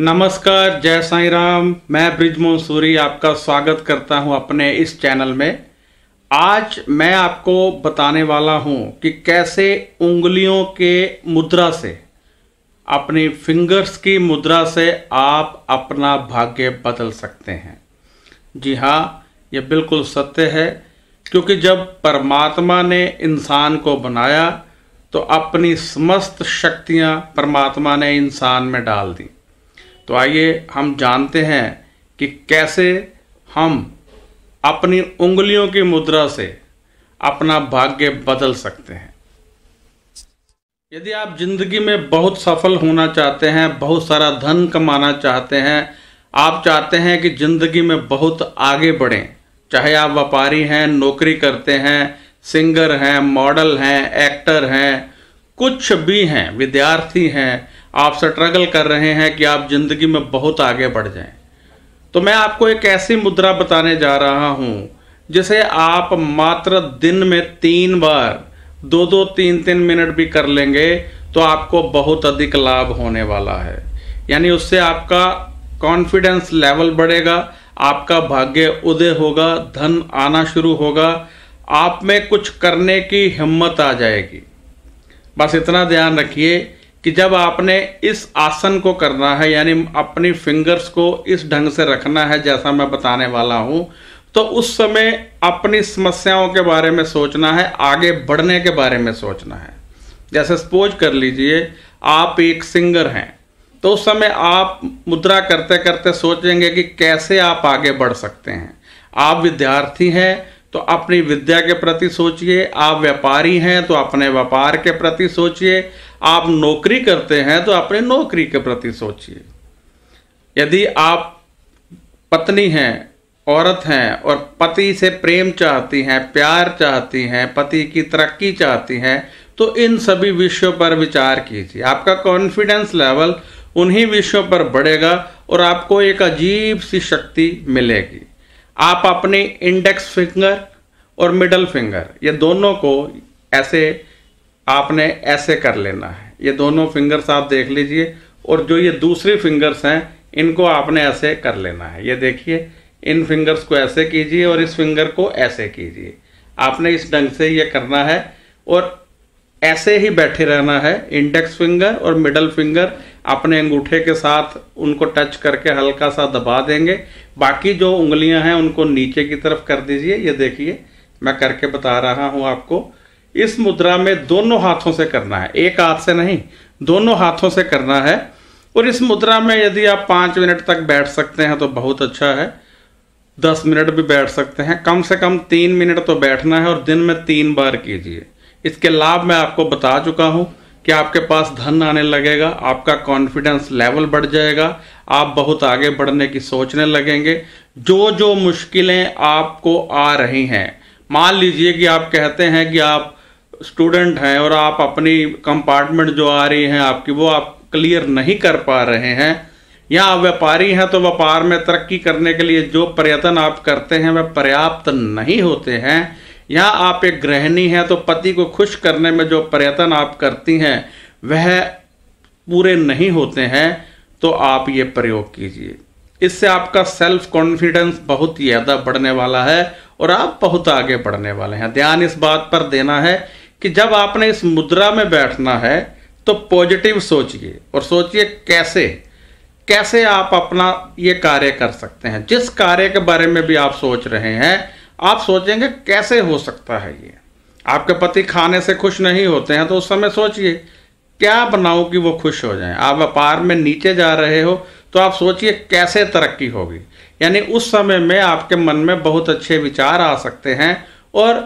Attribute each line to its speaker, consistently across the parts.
Speaker 1: नमस्कार जय साई राम मैं ब्रिज मंसूरी आपका स्वागत करता हूं अपने इस चैनल में आज मैं आपको बताने वाला हूं कि कैसे उंगलियों के मुद्रा से अपनी फिंगर्स की मुद्रा से आप अपना भाग्य बदल सकते हैं जी हाँ ये बिल्कुल सत्य है क्योंकि जब परमात्मा ने इंसान को बनाया तो अपनी समस्त शक्तियाँ परमात्मा ने इंसान में डाल दी तो आइए हम जानते हैं कि कैसे हम अपनी उंगलियों की मुद्रा से अपना भाग्य बदल सकते हैं यदि आप जिंदगी में बहुत सफल होना चाहते हैं बहुत सारा धन कमाना चाहते हैं आप चाहते हैं कि जिंदगी में बहुत आगे बढ़ें चाहे आप व्यापारी हैं नौकरी करते हैं सिंगर हैं मॉडल हैं एक्टर हैं कुछ भी हैं विद्यार्थी हैं आप स्ट्रगल कर रहे हैं कि आप ज़िंदगी में बहुत आगे बढ़ जाएं तो मैं आपको एक ऐसी मुद्रा बताने जा रहा हूं जिसे आप मात्र दिन में तीन बार दो दो तीन तीन मिनट भी कर लेंगे तो आपको बहुत अधिक लाभ होने वाला है यानी उससे आपका कॉन्फिडेंस लेवल बढ़ेगा आपका भाग्य उदय होगा धन आना शुरू होगा आप में कुछ करने की हिम्मत आ जाएगी बस इतना ध्यान रखिए कि जब आपने इस आसन को करना है यानी अपनी फिंगर्स को इस ढंग से रखना है जैसा मैं बताने वाला हूँ तो उस समय अपनी समस्याओं के बारे में सोचना है आगे बढ़ने के बारे में सोचना है जैसे सपोज कर लीजिए आप एक सिंगर हैं तो उस समय आप मुद्रा करते करते सोचेंगे कि कैसे आप आगे बढ़ सकते हैं आप विद्यार्थी हैं तो अपनी विद्या के प्रति सोचिए आप व्यापारी हैं तो अपने व्यापार के प्रति सोचिए आप नौकरी करते हैं तो अपने नौकरी के प्रति सोचिए यदि आप पत्नी हैं औरत हैं और पति से प्रेम चाहती हैं प्यार चाहती हैं पति की तरक्की चाहती हैं तो इन सभी विषयों पर विचार कीजिए आपका कॉन्फिडेंस लेवल उन्हीं विषयों पर बढ़ेगा और आपको एक अजीब सी शक्ति मिलेगी आप अपने इंडेक्स फिंगर और मिडल फिंगर ये दोनों को ऐसे आपने ऐसे कर लेना है ये दोनों फिंगर्स आप देख लीजिए और जो ये दूसरी फिंगर्स हैं इनको आपने ऐसे कर लेना है ये देखिए इन फिंगर्स को ऐसे कीजिए और इस फिंगर को ऐसे कीजिए आपने इस ढंग से ये करना है और ऐसे ही बैठे रहना है इंडेक्स फिंगर और मिडल फिंगर अपने अंगूठे के साथ उनको टच करके हल्का सा दबा देंगे बाकी जो उंगलियां हैं उनको नीचे की तरफ कर दीजिए ये देखिए मैं करके बता रहा हूँ आपको इस मुद्रा में दोनों हाथों से करना है एक हाथ से नहीं दोनों हाथों से करना है और इस मुद्रा में यदि आप पाँच मिनट तक बैठ सकते हैं तो बहुत अच्छा है दस मिनट भी बैठ सकते हैं कम से कम तीन मिनट तो बैठना है और दिन में तीन बार कीजिए इसके लाभ मैं आपको बता चुका हूँ कि आपके पास धन आने लगेगा आपका कॉन्फिडेंस लेवल बढ़ जाएगा आप बहुत आगे बढ़ने की सोचने लगेंगे जो जो मुश्किलें आपको आ रही हैं मान लीजिए कि आप कहते हैं कि आप स्टूडेंट हैं और आप अपनी कंपार्टमेंट जो आ रही हैं आपकी वो आप क्लियर नहीं कर पा रहे हैं या आप व्यापारी हैं तो व्यापार में तरक्की करने के लिए जो प्रयत्न आप करते हैं वह पर्याप्त नहीं होते हैं या आप एक गृहिणी हैं तो पति को खुश करने में जो प्रयत्न आप करती हैं वह पूरे नहीं होते हैं तो आप ये प्रयोग कीजिए इससे आपका सेल्फ कॉन्फिडेंस बहुत ही ज़्यादा बढ़ने वाला है और आप बहुत आगे बढ़ने वाले हैं ध्यान इस बात पर देना है कि जब आपने इस मुद्रा में बैठना है तो पॉजिटिव सोचिए और सोचिए कैसे कैसे आप अपना ये कार्य कर सकते हैं जिस कार्य के बारे में भी आप सोच रहे हैं आप सोचेंगे कैसे हो सकता है ये आपके पति खाने से खुश नहीं होते हैं तो उस समय सोचिए क्या बनाऊं कि वो खुश हो जाएं आप व्यापार में नीचे जा रहे हो तो आप सोचिए कैसे तरक्की होगी यानी उस समय में आपके मन में बहुत अच्छे विचार आ सकते हैं और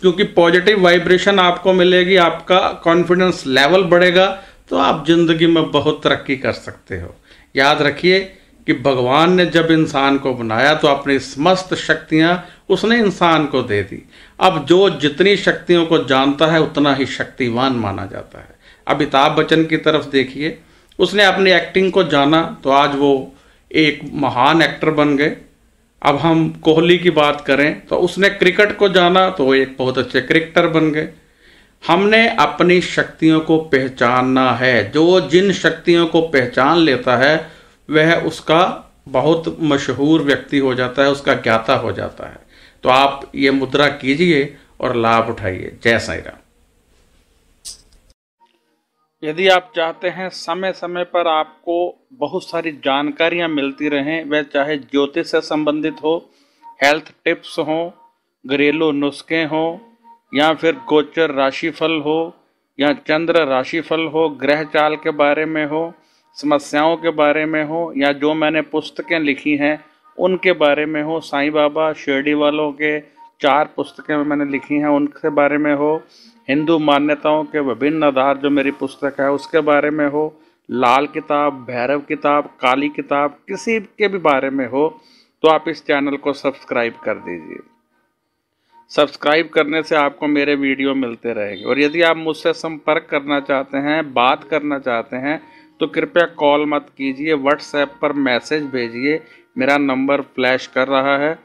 Speaker 1: क्योंकि पॉजिटिव वाइब्रेशन आपको मिलेगी आपका कॉन्फिडेंस लेवल बढ़ेगा तो आप ज़िंदगी में बहुत तरक्की कर सकते हो याद रखिए कि भगवान ने जब इंसान को बनाया तो अपनी समस्त शक्तियाँ उसने इंसान को दे दी अब जो जितनी शक्तियों को जानता है उतना ही शक्तिवान माना जाता है अमिताभ बच्चन की तरफ देखिए उसने अपनी एक्टिंग को जाना तो आज वो एक महान एक्टर बन गए अब हम कोहली की बात करें तो उसने क्रिकेट को जाना तो वो एक बहुत अच्छे क्रिकेटर बन गए हमने अपनी शक्तियों को पहचानना है जो जिन शक्तियों को पहचान लेता है वह उसका बहुत मशहूर व्यक्ति हो जाता है उसका ज्ञाता हो जाता है तो आप ये मुद्रा कीजिए और लाभ उठाइए जय साई राम यदि आप चाहते हैं समय समय पर आपको बहुत सारी जानकारियां मिलती रहें वह चाहे ज्योतिष से संबंधित हो हेल्थ टिप्स हो घरेलू नुस्खे हो या फिर गोचर राशिफल हो या चंद्र राशिफल हो ग्रह चाल के बारे में हो समस्याओं के बारे में हो या जो मैंने पुस्तकें लिखी हैं उनके बारे में हो साईं बाबा शिरडी वालों के चार पुस्तकें मैंने लिखी हैं उनके बारे में हो हिंदू मान्यताओं के विभिन्न आधार जो मेरी पुस्तक है उसके बारे में हो लाल किताब भैरव किताब काली किताब किसी के भी बारे में हो तो आप इस चैनल को सब्सक्राइब कर दीजिए सब्सक्राइब करने से आपको मेरे वीडियो मिलते रहेंगे और यदि आप मुझसे संपर्क करना चाहते हैं बात करना चाहते हैं तो कृपया कॉल मत कीजिए व्हाट्सएप पर मैसेज भेजिए मेरा नंबर फ्लैश कर रहा है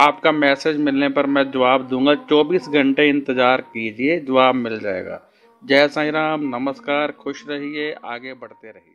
Speaker 1: आपका मैसेज मिलने पर मैं जवाब दूंगा 24 घंटे इंतज़ार कीजिए जवाब मिल जाएगा जय साई राम नमस्कार खुश रहिए आगे बढ़ते रहिए